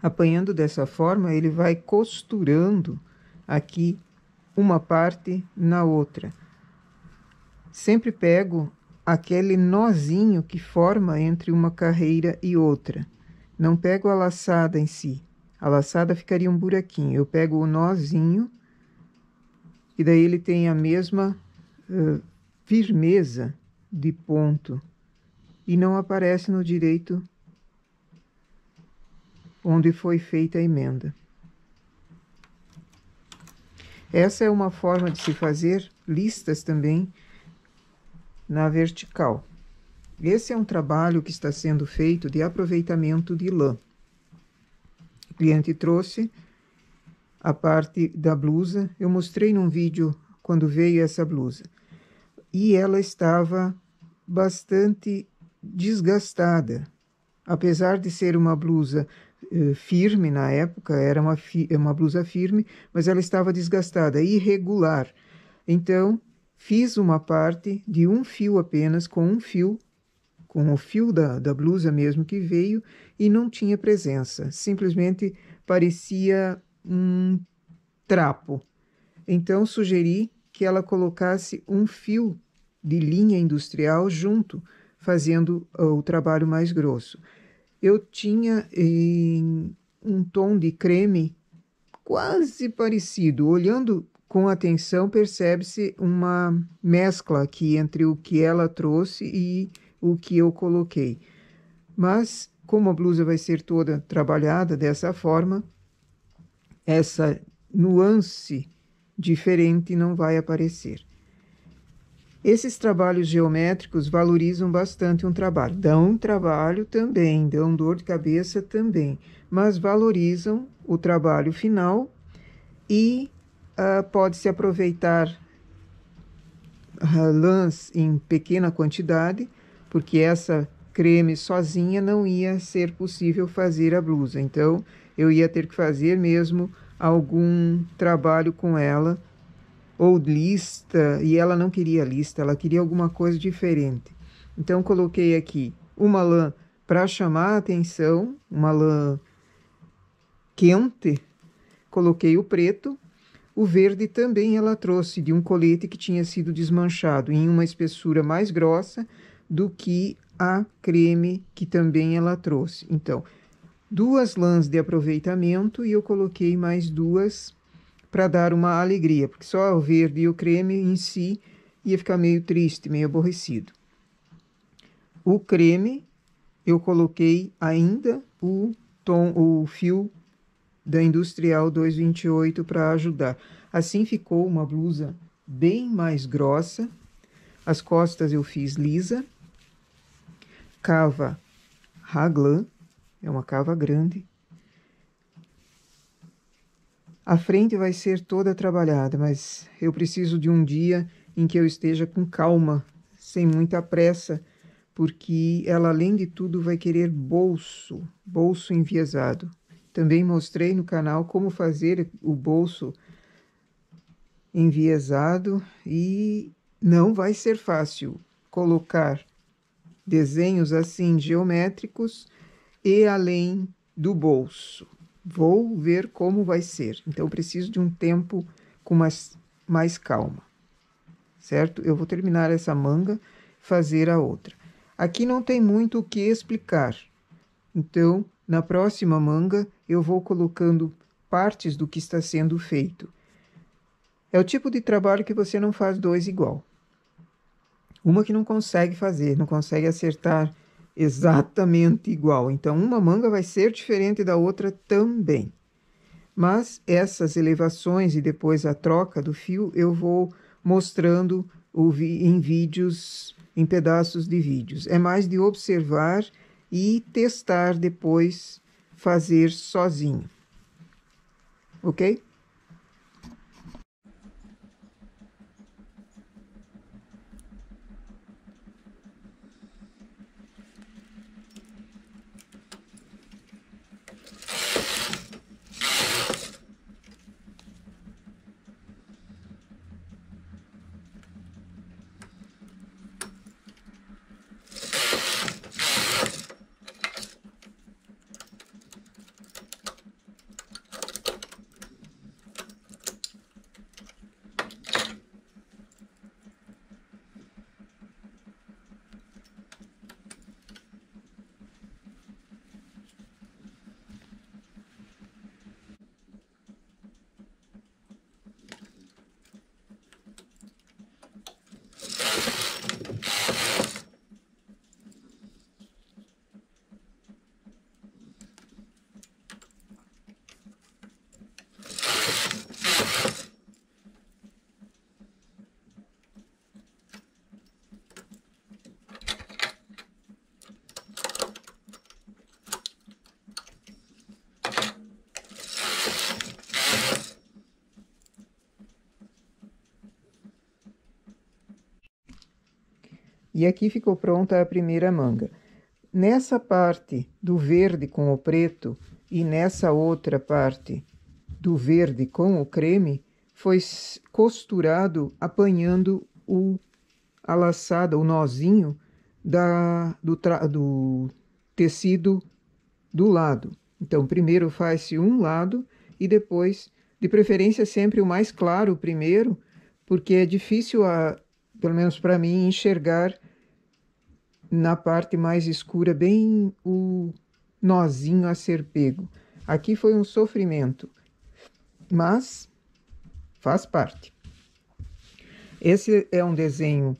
Apanhando dessa forma, ele vai costurando aqui uma parte na outra. Sempre pego aquele nozinho que forma entre uma carreira e outra. Não pego a laçada em si. A laçada ficaria um buraquinho. Eu pego o nozinho e daí ele tem a mesma uh, firmeza de ponto e não aparece no direito onde foi feita a emenda. Essa é uma forma de se fazer listas também na vertical. Esse é um trabalho que está sendo feito de aproveitamento de lã. O cliente trouxe a parte da blusa, eu mostrei num vídeo quando veio essa blusa. E ela estava bastante desgastada. Apesar de ser uma blusa eh, firme na época, era uma, uma blusa firme, mas ela estava desgastada, irregular. Então, fiz uma parte de um fio apenas, com um fio, com o fio da, da blusa mesmo que veio, e não tinha presença, simplesmente parecia um trapo. Então, sugeri que ela colocasse um fio de linha industrial junto, fazendo ah, o trabalho mais grosso eu tinha em, eh, um tom de creme quase parecido. Olhando com atenção, percebe-se uma mescla aqui entre o que ela trouxe e o que eu coloquei. Mas, como a blusa vai ser toda trabalhada dessa forma, essa nuance diferente não vai aparecer. Esses trabalhos geométricos valorizam bastante um trabalho. Dão trabalho também, dão dor de cabeça também, mas valorizam o trabalho final e uh, pode-se aproveitar uh, lãs em pequena quantidade, porque essa creme sozinha não ia ser possível fazer a blusa. Então, eu ia ter que fazer mesmo algum trabalho com ela ou lista, e ela não queria lista, ela queria alguma coisa diferente. Então coloquei aqui uma lã para chamar a atenção, uma lã quente. Coloquei o preto. O verde também ela trouxe de um colete que tinha sido desmanchado em uma espessura mais grossa do que a creme que também ela trouxe. Então, duas lãs de aproveitamento e eu coloquei mais duas para dar uma alegria, porque só o verde e o creme em si ia ficar meio triste, meio aborrecido. O creme eu coloquei ainda o tom, o fio da Industrial 228 para ajudar. Assim ficou uma blusa bem mais grossa. As costas eu fiz lisa. Cava raglan, é uma cava grande. A frente vai ser toda trabalhada, mas eu preciso de um dia em que eu esteja com calma, sem muita pressa, porque ela, além de tudo, vai querer bolso, bolso enviesado. Também mostrei no canal como fazer o bolso enviesado e não vai ser fácil colocar desenhos assim geométricos e além do bolso. Vou ver como vai ser. Então, preciso de um tempo com mais, mais calma, certo? Eu vou terminar essa manga, fazer a outra. Aqui não tem muito o que explicar. Então, na próxima manga, eu vou colocando partes do que está sendo feito. É o tipo de trabalho que você não faz dois igual. Uma que não consegue fazer, não consegue acertar exatamente igual. Então, uma manga vai ser diferente da outra também. Mas essas elevações e depois a troca do fio eu vou mostrando em vídeos, em pedaços de vídeos. É mais de observar e testar depois, fazer sozinho. Ok? E aqui ficou pronta a primeira manga. Nessa parte do verde com o preto e nessa outra parte do verde com o creme, foi costurado apanhando o, a laçada, o nozinho da, do, tra, do tecido do lado. Então, primeiro faz-se um lado e depois, de preferência, sempre o mais claro primeiro, porque é difícil, a, pelo menos para mim, enxergar na parte mais escura, bem o nozinho a ser pego. Aqui foi um sofrimento, mas faz parte. Esse é um desenho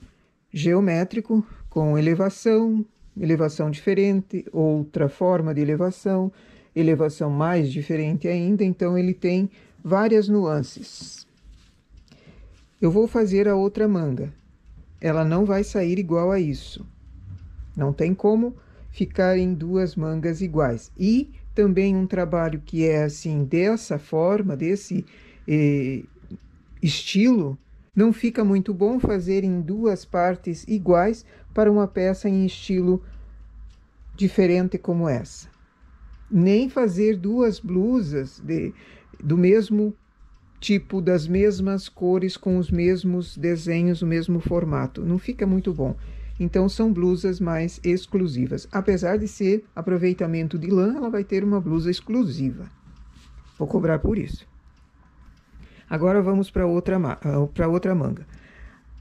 geométrico com elevação, elevação diferente, outra forma de elevação, elevação mais diferente ainda, então ele tem várias nuances. Eu vou fazer a outra manga. Ela não vai sair igual a isso. Não tem como ficar em duas mangas iguais. E também um trabalho que é assim, dessa forma, desse eh, estilo, não fica muito bom fazer em duas partes iguais para uma peça em estilo diferente como essa. Nem fazer duas blusas de, do mesmo tipo, das mesmas cores, com os mesmos desenhos, o mesmo formato. Não fica muito bom. Então são blusas mais exclusivas. Apesar de ser aproveitamento de lã, ela vai ter uma blusa exclusiva. Vou cobrar por isso. Agora vamos para outra, ah, para outra manga.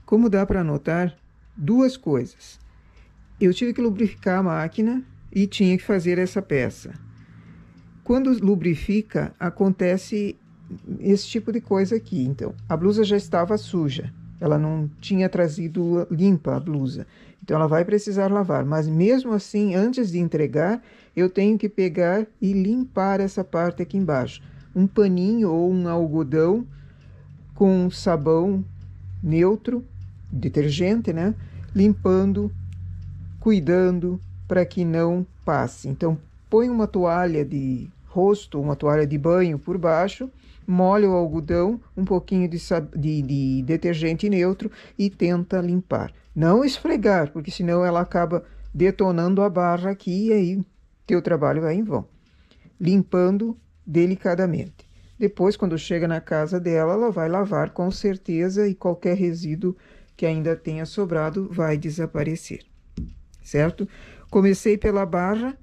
Como dá para notar, duas coisas. Eu tive que lubrificar a máquina e tinha que fazer essa peça. Quando lubrifica, acontece esse tipo de coisa aqui. Então, a blusa já estava suja, ela não tinha trazido limpa a blusa. Então ela vai precisar lavar, mas mesmo assim, antes de entregar, eu tenho que pegar e limpar essa parte aqui embaixo. Um paninho ou um algodão com sabão neutro, detergente, né? Limpando, cuidando para que não passe. Então põe uma toalha de rosto, uma toalha de banho por baixo, molha o algodão, um pouquinho de, de, de detergente neutro e tenta limpar. Não esfregar, porque senão ela acaba detonando a barra aqui e aí teu trabalho vai em vão. Limpando delicadamente. Depois, quando chega na casa dela, ela vai lavar com certeza e qualquer resíduo que ainda tenha sobrado vai desaparecer. Certo? Comecei pela barra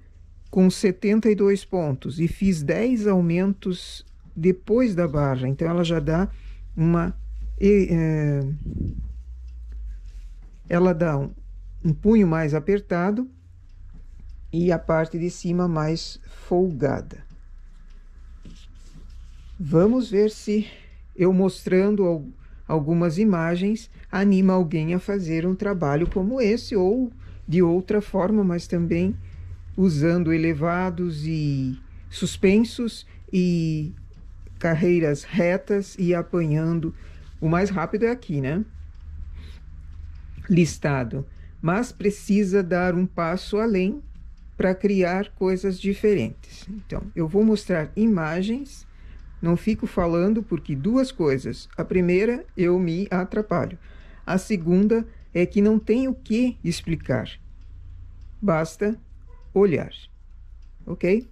com 72 pontos e fiz 10 aumentos depois da barra. Então ela já dá uma eh, ela dá um, um punho mais apertado e a parte de cima mais folgada. Vamos ver se eu mostrando algumas imagens anima alguém a fazer um trabalho como esse ou de outra forma, mas também usando elevados e suspensos e carreiras retas e apanhando. O mais rápido é aqui, né? listado, mas precisa dar um passo além para criar coisas diferentes. Então, eu vou mostrar imagens, não fico falando porque duas coisas. A primeira, eu me atrapalho. A segunda é que não tenho o que explicar. Basta olhar. OK?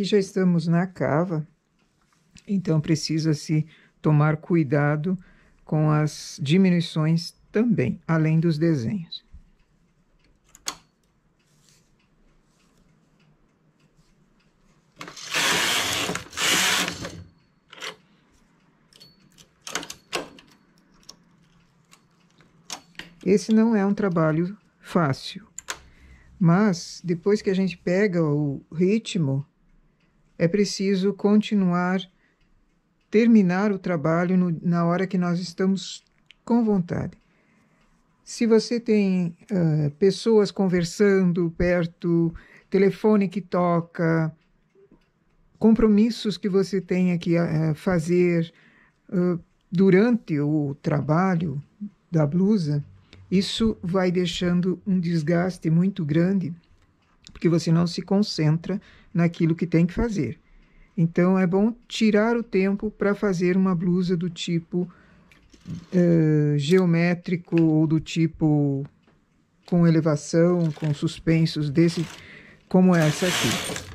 aqui já estamos na cava, então precisa-se tomar cuidado com as diminuições também, além dos desenhos. Esse não é um trabalho fácil, mas depois que a gente pega o ritmo, é preciso continuar, terminar o trabalho no, na hora que nós estamos com vontade. Se você tem uh, pessoas conversando perto, telefone que toca, compromissos que você tenha que uh, fazer uh, durante o trabalho da blusa, isso vai deixando um desgaste muito grande porque você não se concentra naquilo que tem que fazer. Então é bom tirar o tempo para fazer uma blusa do tipo uh, geométrico ou do tipo com elevação, com suspensos desse, como essa aqui.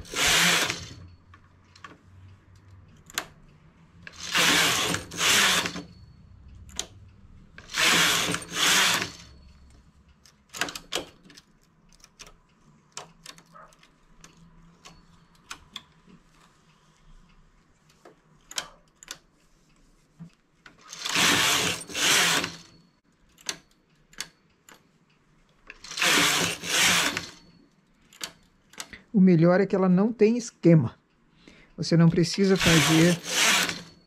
história é que ela não tem esquema. Você não precisa fazer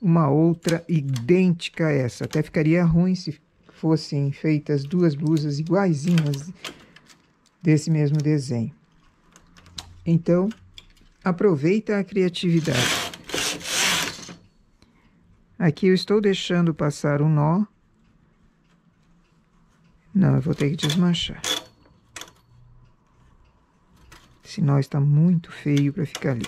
uma outra idêntica a essa. Até ficaria ruim se fossem feitas duas blusas iguaizinhas desse mesmo desenho. Então, aproveita a criatividade. Aqui eu estou deixando passar um nó. Não, eu vou ter que desmanchar. Sinal está muito feio para ficar ali.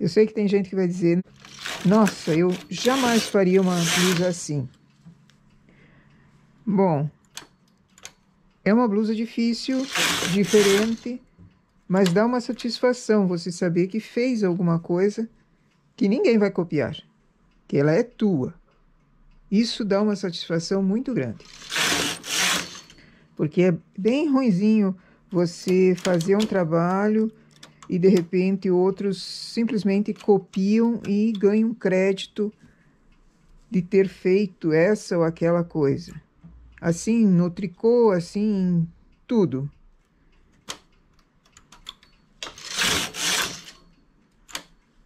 Eu sei que tem gente que vai dizer, nossa, eu jamais faria uma blusa assim. Bom, é uma blusa difícil, diferente, mas dá uma satisfação você saber que fez alguma coisa que ninguém vai copiar, que ela é tua. Isso dá uma satisfação muito grande. Porque é bem ruinzinho você fazer um trabalho e de repente outros simplesmente copiam e ganham crédito de ter feito essa ou aquela coisa. Assim no tricô, assim em tudo.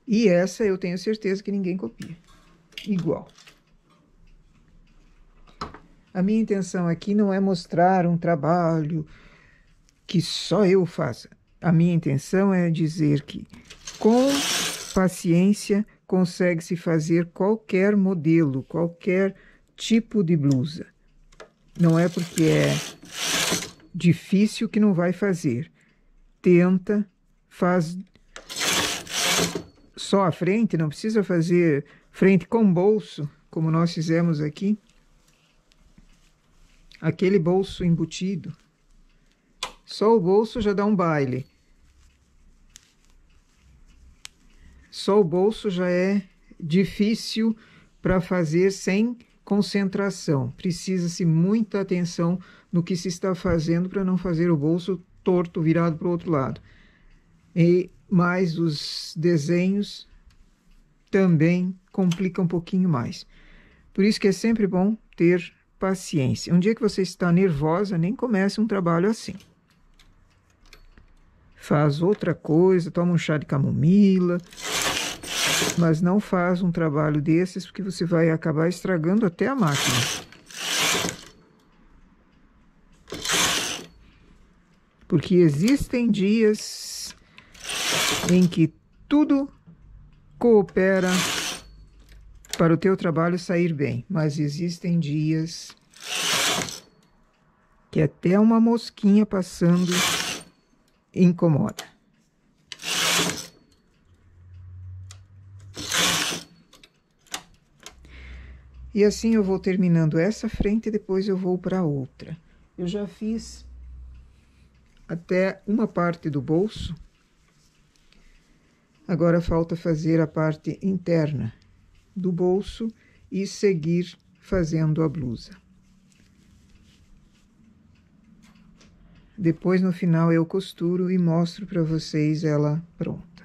E essa eu tenho certeza que ninguém copia. Igual. A minha intenção aqui não é mostrar um trabalho que só eu faça. A minha intenção é dizer que com paciência consegue-se fazer qualquer modelo, qualquer tipo de blusa. Não é porque é difícil que não vai fazer. Tenta, faz só a frente, não precisa fazer frente com bolso, como nós fizemos aqui. Aquele bolso embutido. Só o bolso já dá um baile. Só o bolso já é difícil para fazer sem concentração. Precisa-se muita atenção no que se está fazendo para não fazer o bolso torto, virado para o outro lado. E mas os desenhos também complicam um pouquinho mais. Por isso que é sempre bom ter paciência. Um dia que você está nervosa, nem comece um trabalho assim. Faz outra coisa, toma um chá de camomila, mas não faz um trabalho desses porque você vai acabar estragando até a máquina. Porque existem dias em que tudo coopera para o teu trabalho sair bem, mas existem dias que até uma mosquinha passando incomoda. E assim eu vou terminando essa frente e depois eu vou para outra. Eu já fiz até uma parte do bolso Agora falta fazer a parte interna do bolso e seguir fazendo a blusa. Depois, no final, eu costuro e mostro para vocês ela pronta.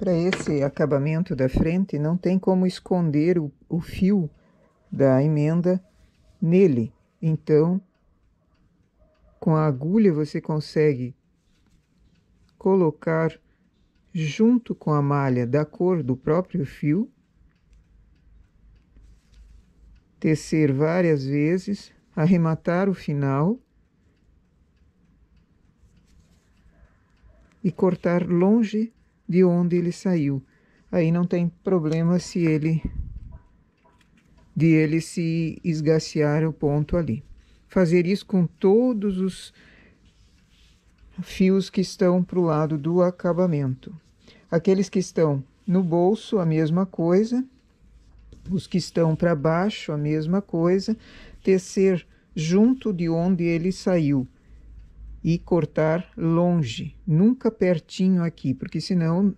Para esse acabamento da frente, não tem como esconder o, o fio da emenda nele. Então, com a agulha você consegue colocar junto com a malha da cor do próprio fio, tecer várias vezes, arrematar o final e cortar longe de onde ele saiu. Aí não tem problema se ele de ele se esgacear o ponto ali. Fazer isso com todos os fios que estão para o lado do acabamento. Aqueles que estão no bolso, a mesma coisa. Os que estão para baixo, a mesma coisa. Tecer junto de onde ele saiu e cortar longe, nunca pertinho aqui, porque senão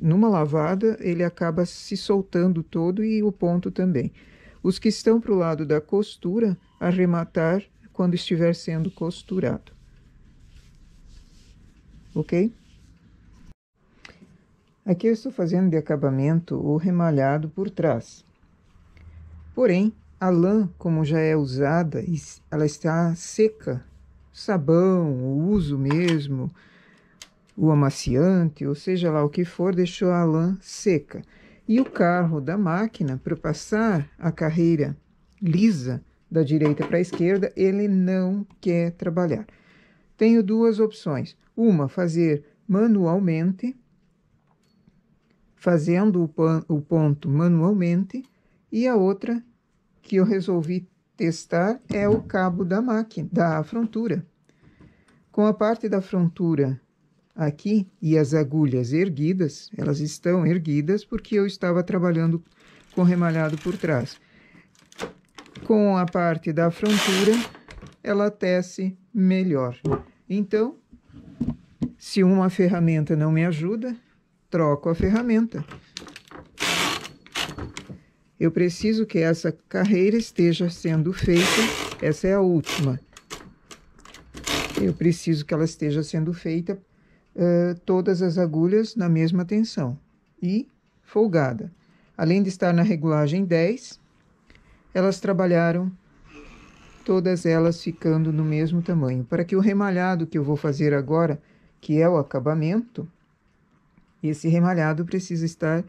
numa lavada ele acaba se soltando todo e o ponto também. Os que estão para o lado da costura, arrematar quando estiver sendo costurado. Ok? Aqui eu estou fazendo de acabamento o remalhado por trás. Porém, a lã, como já é usada, ela está seca sabão, o uso mesmo, o amaciante, ou seja lá o que for, deixou a lã seca. E o carro da máquina, para passar a carreira lisa da direita para a esquerda, ele não quer trabalhar. Tenho duas opções. Uma, fazer manualmente, fazendo o, o ponto manualmente, e a outra, que eu resolvi Testar é o cabo da máquina, da frontura. Com a parte da frontura aqui e as agulhas erguidas, elas estão erguidas porque eu estava trabalhando com remalhado por trás. Com a parte da frontura, ela tece melhor. Então, se uma ferramenta não me ajuda, troco a ferramenta. Eu preciso que essa carreira esteja sendo feita. Essa é a última. Eu preciso que ela esteja sendo feita uh, todas as agulhas na mesma tensão e folgada. Além de estar na regulagem 10, elas trabalharam todas elas ficando no mesmo tamanho, para que o remalhado que eu vou fazer agora, que é o acabamento, esse remalhado precisa estar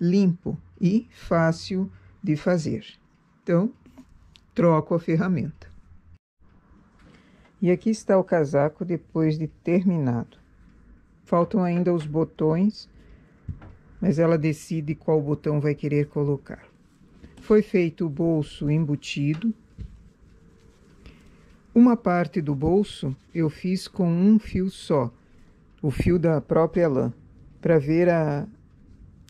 limpo, e fácil de fazer. Então, troco a ferramenta. E aqui está o casaco depois de terminado. Faltam ainda os botões, mas ela decide qual botão vai querer colocar. Foi feito o bolso embutido. Uma parte do bolso eu fiz com um fio só, o fio da própria lã, para ver a,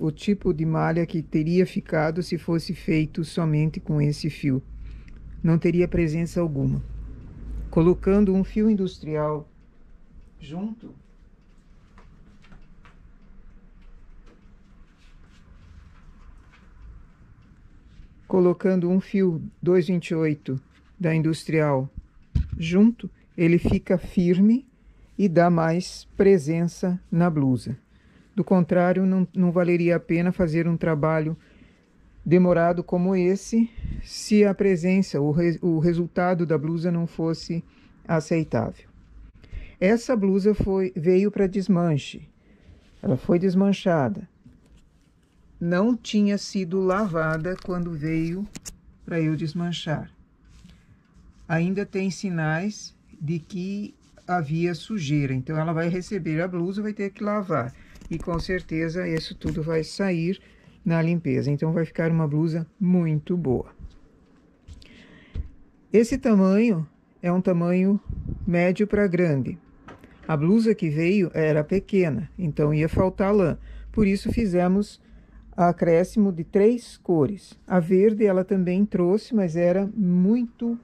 o tipo de malha que teria ficado se fosse feito somente com esse fio. Não teria presença alguma. Colocando um fio industrial junto, colocando um fio 228 da industrial junto, ele fica firme e dá mais presença na blusa. Do contrário, não, não valeria a pena fazer um trabalho demorado como esse se a presença, o, re, o resultado da blusa não fosse aceitável. Essa blusa foi, veio para desmanche. Ela foi desmanchada. Não tinha sido lavada quando veio para eu desmanchar. Ainda tem sinais de que havia sujeira, então ela vai receber a blusa, vai ter que lavar e com certeza isso tudo vai sair na limpeza. Então vai ficar uma blusa muito boa. Esse tamanho é um tamanho médio para grande. A blusa que veio era pequena, então ia faltar lã. Por isso fizemos acréscimo de três cores. A verde ela também trouxe, mas era muito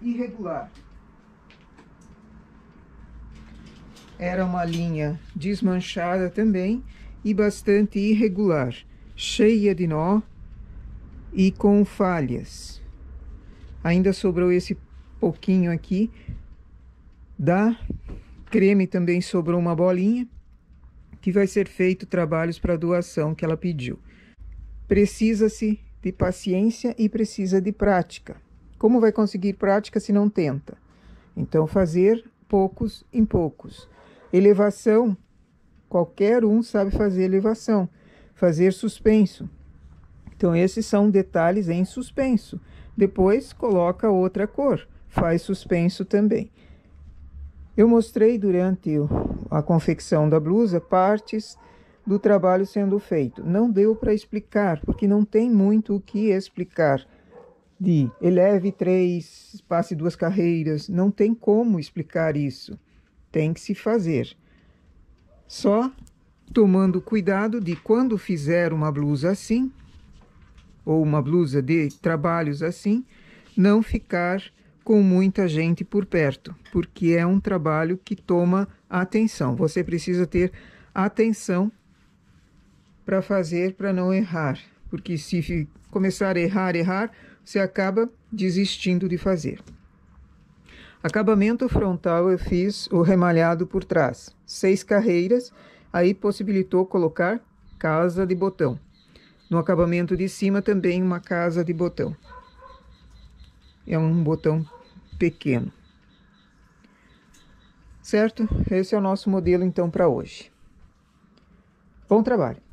irregular. Era uma linha desmanchada também e bastante irregular, cheia de nó e com falhas. Ainda sobrou esse pouquinho aqui da creme também sobrou uma bolinha que vai ser feito trabalhos para doação que ela pediu. Precisa-se de paciência e precisa de prática. Como vai conseguir prática se não tenta? Então fazer poucos em poucos. Elevação. Qualquer um sabe fazer elevação. Fazer suspenso. Então, esses são detalhes em suspenso. Depois, coloca outra cor. Faz suspenso também. Eu mostrei durante a confecção da blusa partes do trabalho sendo feito. Não deu para explicar, porque não tem muito o que explicar. De eleve três, passe duas carreiras, não tem como explicar isso tem que se fazer. Só tomando cuidado de quando fizer uma blusa assim, ou uma blusa de trabalhos assim, não ficar com muita gente por perto, porque é um trabalho que toma atenção. Você precisa ter atenção para fazer, para não errar, porque se começar a errar, errar, você acaba desistindo de fazer. Acabamento frontal eu fiz o remalhado por trás, seis carreiras, aí possibilitou colocar casa de botão. No acabamento de cima também uma casa de botão. É um botão pequeno. Certo? Esse é o nosso modelo então para hoje. Bom trabalho!